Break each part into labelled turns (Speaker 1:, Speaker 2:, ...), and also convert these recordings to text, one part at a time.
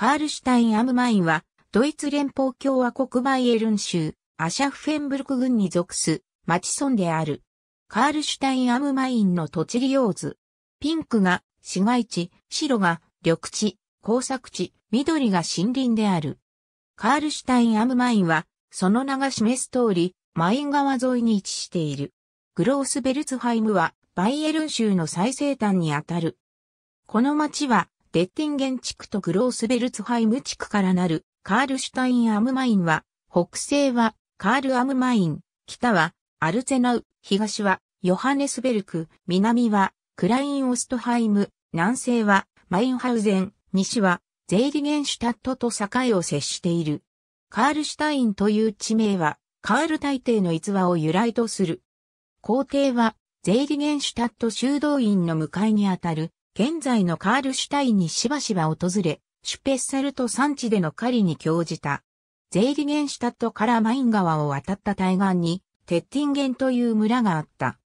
Speaker 1: カールシュタインアムマインは、ドイツ連邦共和国バイエルン州、アシャフフェンブルク郡に属す、町村である。カールシュタインアムマインの土地利用図。ピンクが市街地、白が緑地、工作地、緑が森林である。カールシュタインアムマインは、その名が示す通り、マイン川沿いに位置している。グロースベルツハイムは、バイエルン州の最西端にあたる。この町は、デッティンゲン地区とグロースベルツハイム地区からなるカールシュタインアムマインは、北西はカールアムマイン、北はアルツェナウ、東はヨハネスベルク、南はクラインオストハイム、南西はマインハウゼン、西はゼーリゲンシュタットと境を接している。カールシュタインという地名は、カール大帝の逸話を由来とする。皇帝は、ゼーリゲンシュタット修道院の向かいにあたる、現在のカールシュタインにしばしば訪れ、シュペッセルト山地での狩りに興じた。ゼイリゲンシュタットからマイン川を渡った対岸に、テッティンゲンという村があった。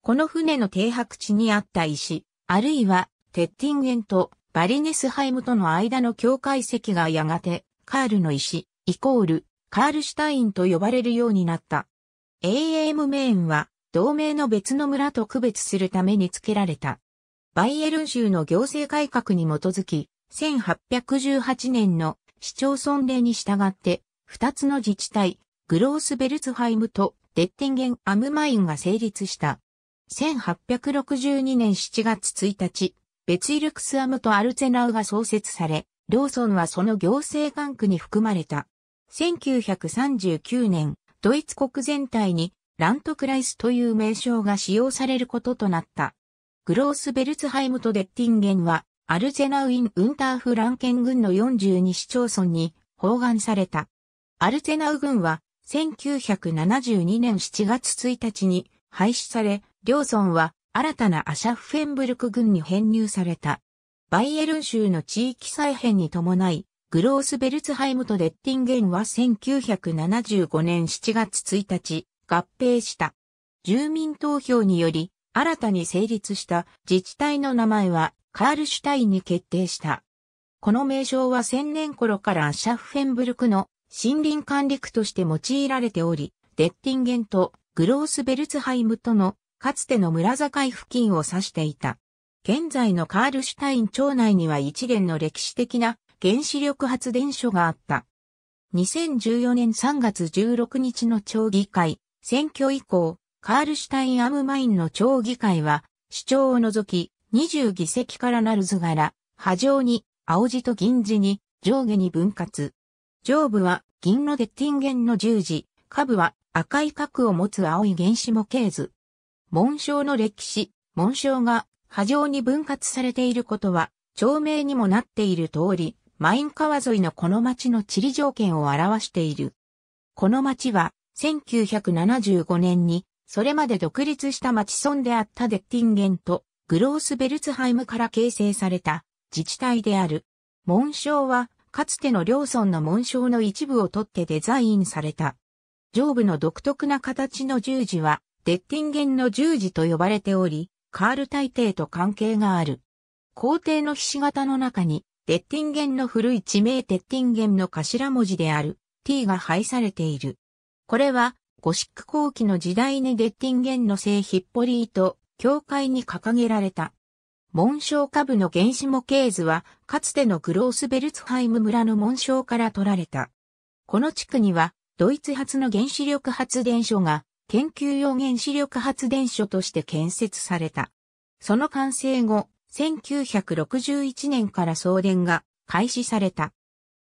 Speaker 1: この船の停泊地にあった石、あるいは、テッティンゲンとバリネスハイムとの間の境界石がやがて、カールの石、イコール、カールシュタインと呼ばれるようになった。AM メーンは、同盟の別の村と区別するために付けられた。バイエルン州の行政改革に基づき、1818年の市町村令に従って、2つの自治体、グロースベルツハイムとデッテンゲン・アムマインが成立した。1862年7月1日、ベツイルクスアムとアルツェナウが創設され、ローソンはその行政管区に含まれた。1939年、ドイツ国全体にラントクライスという名称が使用されることとなった。グロースベルツハイムとデッティンゲンは、アルゼナウィン・ウンターフランケン軍の42市町村に包含された。アルゼナウ軍は、1972年7月1日に廃止され、両村は新たなアシャフフェンブルク軍に編入された。バイエルン州の地域再編に伴い、グロースベルツハイムとデッティンゲンは1975年7月1日、合併した。住民投票により、新たに成立した自治体の名前はカールシュタインに決定した。この名称は千年頃からシャッフェンブルクの森林管理区として用いられており、デッティンゲンとグロースベルツハイムとのかつての村境付近を指していた。現在のカールシュタイン町内には一連の歴史的な原子力発電所があった。2014年3月16日の町議会選挙以降、カールシュタインアムマインの町議会は、市長を除き、20議席からなる図柄、波状に、青字と銀字に、上下に分割。上部は銀のデッティンゲンの十字、下部は赤い角を持つ青い原子模型図。紋章の歴史、紋章が波状に分割されていることは、町名にもなっている通り、マイン川沿いのこの町の地理条件を表している。この町は、1975年にそれまで独立した町村であったデッティンゲンとグロースベルツハイムから形成された自治体である。紋章はかつての両村の紋章の一部を取ってデザインされた。上部の独特な形の十字はデッティンゲンの十字と呼ばれており、カール大帝と関係がある。皇帝の菱形の中に、デッティンゲンの古い地名デッティンゲンの頭文字である t が配されている。これはゴシック後期の時代にゲッティンゲンの聖ヒッポリーと教会に掲げられた。紋章下部の原子模型図は、かつてのグロースベルツハイム村の紋章から取られた。この地区には、ドイツ発の原子力発電所が、研究用原子力発電所として建設された。その完成後、1961年から送電が開始された。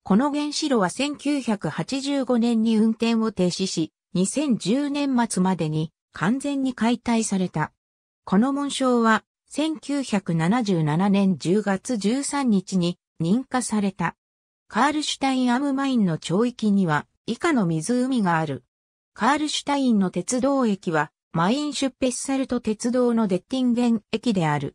Speaker 1: この原子炉は1985年に運転を停止し、2010年末までに完全に解体された。この紋章は1977年10月13日に認可された。カールシュタインアムマインの町域には以下の湖がある。カールシュタインの鉄道駅はマインシュッペッサルト鉄道のデッティンゲン駅である。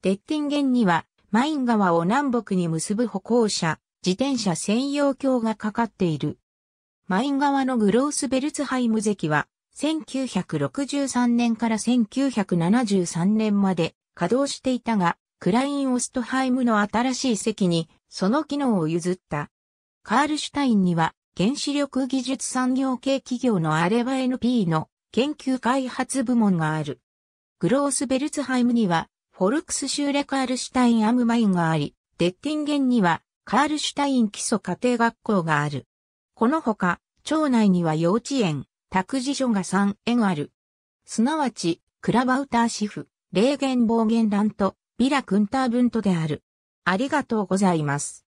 Speaker 1: デッティンゲンにはマイン川を南北に結ぶ歩行者、自転車専用橋がかかっている。マイン側のグロースベルツハイム関は、1963年から1973年まで稼働していたが、クライン・オストハイムの新しい席にその機能を譲った。カールシュタインには原子力技術産業系企業のアレバ NP の研究開発部門がある。グロースベルツハイムにはフォルクスシューレ・カールシュタイン・アムマインがあり、デッティンゲンにはカールシュタイン基礎家庭学校がある。このほか、町内には幼稚園、託児所が3園ある。すなわち、クラバウターシフ、霊言暴言乱と、ビラクンター文とである。ありがとうございます。